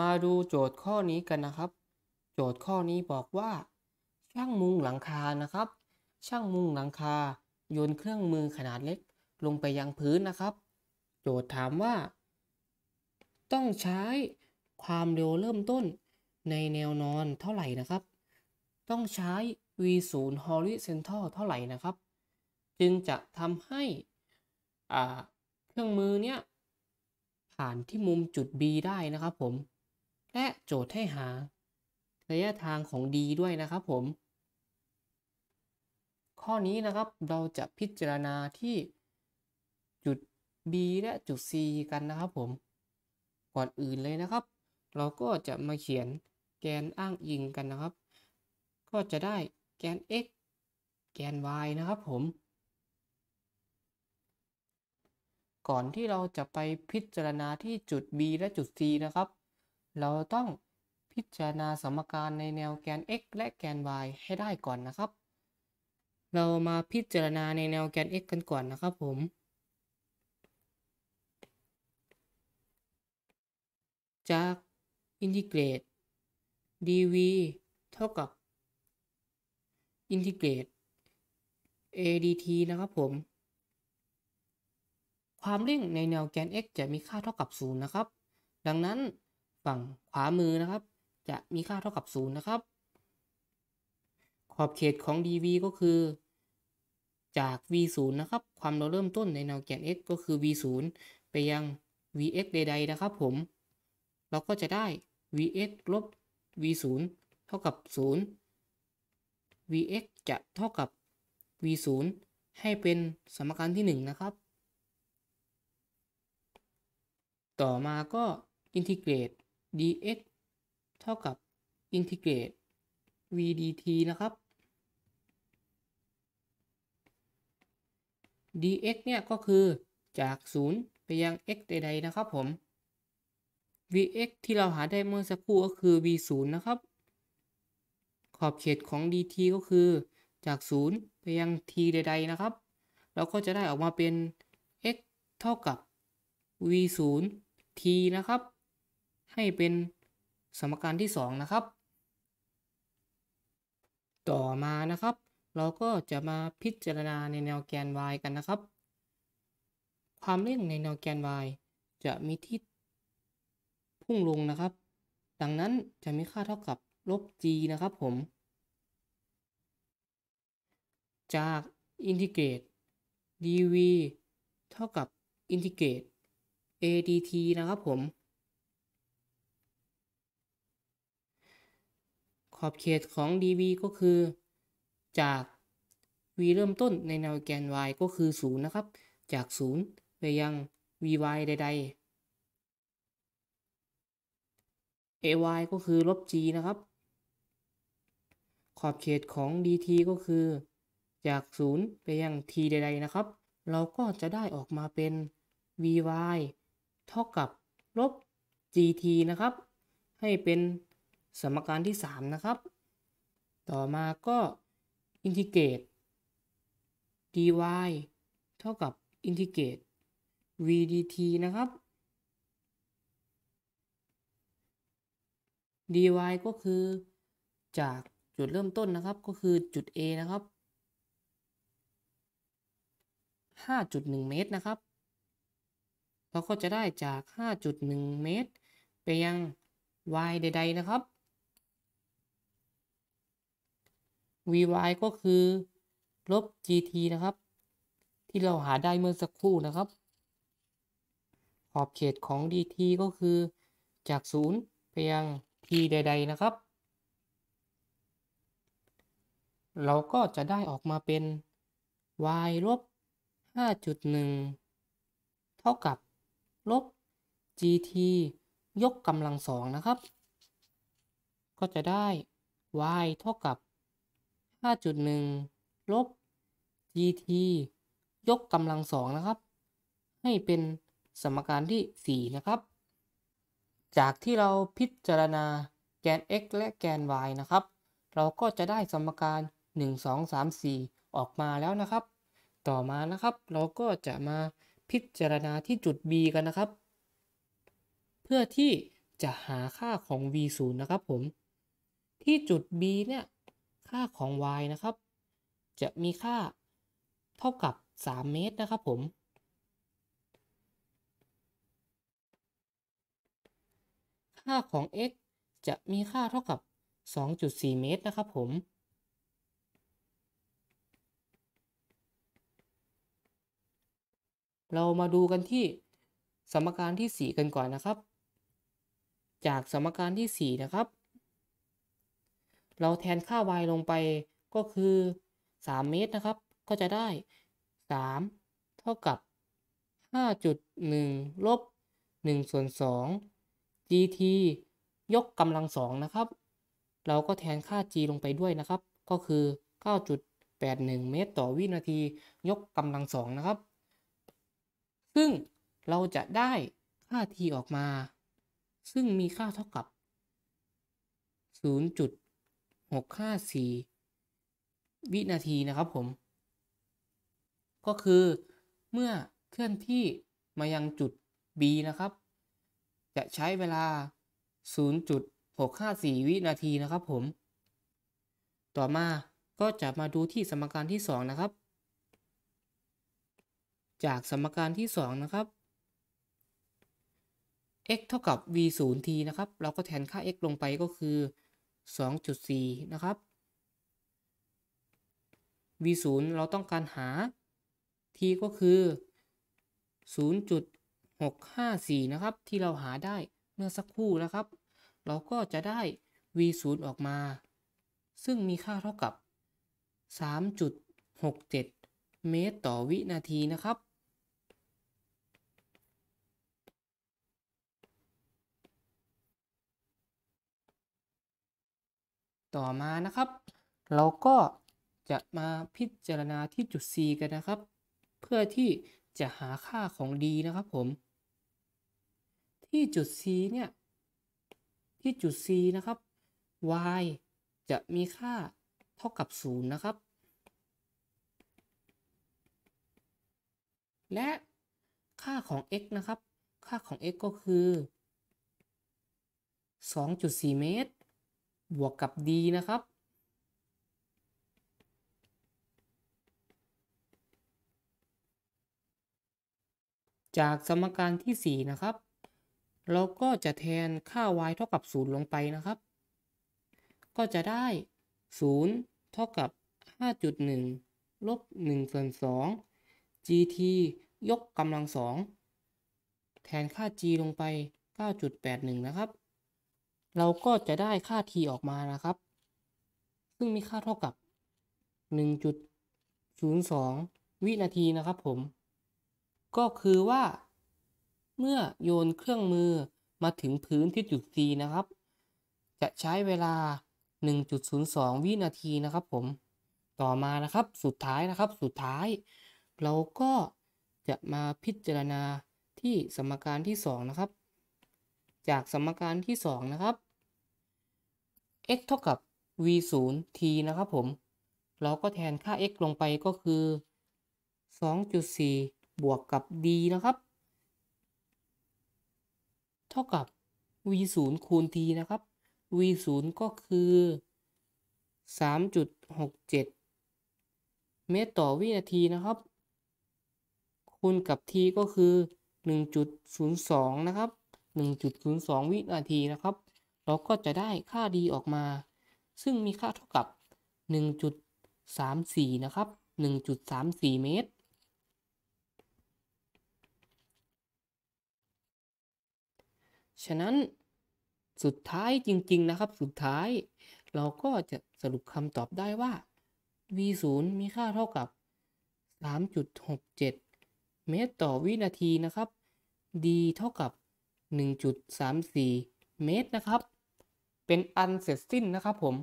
มาดูโจทย์ข้อนี้กันนะครับ โจทย์ข้อนี้บอกว่า ช่างมุงหลังคานะครับ ช่างมุงหลังคาโยนเครื่องมือขนาดเล็กลงไปยังพื้นนะครับ โจทย์ถามว่า ต้องใช้ความเร็วเริ่มต้นในแนวนอนเท่าไหร่นะครับ ต้องใช้ v0 horizontal เท่าไหร่นะครับ จึงจะทำให้เครื่องมือเนี้ยผ่านที่มุมจุด B ได้นะครับผมและโจทย์ให้หาระยะทางของ d ด้วยนะครับผม ข้อนี้นะครับเราจะพิจารณาที่จุด b และจุด c กันนะครับผม ก่อนอื่นเลยนะครับ เราก็จะมาเขียนแกนอ้างอิงกันนะครับ ก็จะได้แกน x แกน y นะครับผม ก่อนที่เราจะไปพิจารณาที่จุด b และจุด c นะครับเราต้องพิจารณาสมการในแนวแกน x และแกน y ให้ได้ก่อนนะครับ เรามาพิจารณาในแนวแกน x กันก่อนนะครับผม จากอินทิเกรต dv เท่ากับอินทิเกรต adt นะครับผม ความเร่งในแนวแกน x จะมีค่าเท่ากับ 0 นะครับ ดังนั้นฝั่งขวามือนะครับ จะมีค่าเท่ากับ 0 นะครับขอบเขตของ dv ก็คือ จาก v0 นะครับ ความเราเริ่มต้นในแนวแกน x ก็คือ v0 ไปยัง vx ใด ๆ นะครับผมเราก็จะได้ vx ลบ v0 เท่ากับ 0 vx จะเท่ากับ v0 ให้เป็นสมการที่ 1 นะครับ ต่อมาก็อินทิเกรต dx เท่ากับอินทิเกรต v dt นะครับ dx เนี่ยก็คือจาก 0 ไปยัง x ใดๆนะครับผม vx ที่เราหาได้เมื่อสักครู่ก็คือ v 0นะครับขอบเขตของ dt ก็คือ จาก 0 ไปยัง t ใดๆ นะครับ เราก็จะได้ออกมาเป็น x เท่ากับ v 0 t นะครับให้เป็นสมการที่ 2 นะครับ ต่อมานะครับ เราก็จะมาพิจารณาในแนวแกน y กันนะครับ ความเร่งในแนวแกน y จะมีทิศพุ่งลงนะครับ ดังนั้นจะมีค่าเท่ากับลบ g นะครับผม จากอินทิเกรต dv เท่ากับอินทิเกรต adt นะครับผมขอบเขตของ dv ก็คือจาก v เริ่มต้นในแนวแกน y ก็คือ 0 นะครับ จาก 0 ไปยัง vy ใดๆ ay ก็คือลบ g นะครับ ขอบเขตของ dt ก็คือจาก 0 ไปยัง t ใดๆนะครับ เราก็จะได้ออกมาเป็น vy เท่ากับลบ gt นะครับ ให้เป็นสมการที่ 3 นะครับ ต่อมาก็อินทิเกรต dy เท่ากับอินทิเกรต v dt นะครับ dy ก็คือจากจุดเริ่มต้นนะครับก็คือจุด A นะครับ 5.1 เมตรนะครับ เราก็จะได้จาก 5.1 เมตรไปยัง y ใดๆ นะครับ vy ก็คือลบ gt นะครับ ที่เราหาได้เมื่อสักครู่นะครับ ขอบเขตของ dt ก็คือ จาก0ไปยัง t ใดๆนะครับ เราก็จะได้ออกมาเป็น y ลบ5.1 เท่ากับ ลบ gt ยกกำลังสองนะครับ ก็จะได้ y เท่ากับ5.1ลบ gt ยกกำลังสองนะครับให้เป็นสมการที่ 4 นะครับ จากที่เราพิจารณาแกน x และแกน y นะครับ เราก็จะได้สมการ 1 2 3 4 ออกมาแล้วนะครับ ต่อมานะครับเราก็จะมาพิจารณาที่จุด b กันนะครับ เพื่อที่จะหาค่าของ v 0นะครับผม ที่จุด b เนี่ยค่าของ y นะครับ จะมีค่าเท่ากับ 3 เมตร นะครับผม ค่าของ x จะมีค่าเท่ากับ 2.4 เมตร นะครับ ผม เรามาดูกันที่สมการที่ 4 กันก่อนนะครับ จากสมการที่4นะครับเราแทนค่า y ลงไปก็คือ 3 เมตรนะครับ ก็จะได้ 3 เท่ากับ 5.1ลบ1ส่วน2 gt ยกกำลังสองนะครับ เราก็แทนค่า g ลงไปด้วยนะครับ ก็คือ 9.81 เมตรต่อวินาทียกกำลังสองนะครับ ซึ่งเราจะได้ค่า t ออกมา ซึ่งมีค่าเท่ากับ 0. 654วินาทีนะครับผมก็คือเมื่อเคลื่อนที่มายังจุด B นะครับ จะใช้เวลา 0.654 วินาทีนะครับผมต่อมาก็จะมาดูที่สมการที่ 2 นะครับ จากสมการที่2นะครับ x เท่ากับ v 0 t นะครับเราก็แทนค่า x ลงไปก็คือ2.4 นะครับ v0 เราต้องการหา t ก็คือ 0.654 นะครับ ที่เราหาได้เมื่อสักครู่นะครับ เราก็จะได้ v0 ออกมา ซึ่งมีค่าเท่ากับ 3.67 เมตรต่อวินาทีนะครับต่อมานะครับ เราก็จะมาพิจารณาที่จุด C กันนะครับ เพื่อที่จะหาค่าของ d นะครับผม ที่จุด C เนี่ย ที่จุด C นะครับ y จะมีค่าเท่ากับ 0 นะครับ และค่าของ x นะครับ ค่าของ x ก็คือ 2.4 เมตรบวกกับ d นะครับ จากสมการที่ 4 นะครับ เราก็จะแทนค่า y เท่ากับ 0 ลงไปนะครับ ก็จะได้ 0 เท่ากับ 5.1 ลบ1ส่วน2 gt ยกกำลังสองแทนค่า g ลงไป 9.81 นะครับเราก็จะได้ค่า t ออกมานะครับ ซึ่งมีค่าเท่ากับ 1.02 วินาทีนะครับผม ก็คือว่า เมื่อโยนเครื่องมือมาถึงพื้นที่จุด C นะครับ จะใช้เวลา 1.02 วินาทีนะครับผม ต่อมานะครับ สุดท้ายนะครับ สุดท้าย เราก็จะมาพิจารณาที่สมการที่2นะครับ จากสมการที่2นะครับ x เท่ากับ v 0 t นะครับผม เราก็แทนค่า x ลงไปก็คือ 2.4 บวกกับ d นะครับ เท่ากับ v 0คูณ t นะครับ v 0ก็คือ 3.67 เมตรต่อวินาทีนะครับ คูณกับ t ก็คือ 1.02 นะครับ 1.02 วินาทีนะครับเราก็จะได้ค่า d ออกมา ซึ่งมีค่าเท่ากับ 1.34 นะครับ 1.34 เมตร ฉะนั้นสุดท้ายจริง ๆ นะครับสุดท้าย เราก็จะสรุปคำตอบได้ว่า v 0มีค่าเท่ากับ 3.67 เมตรต่อวินาทีนะครับ d เท่ากับ 1.34 เมตรนะครับเป็นอันเสร็จสิ้นนะครับผม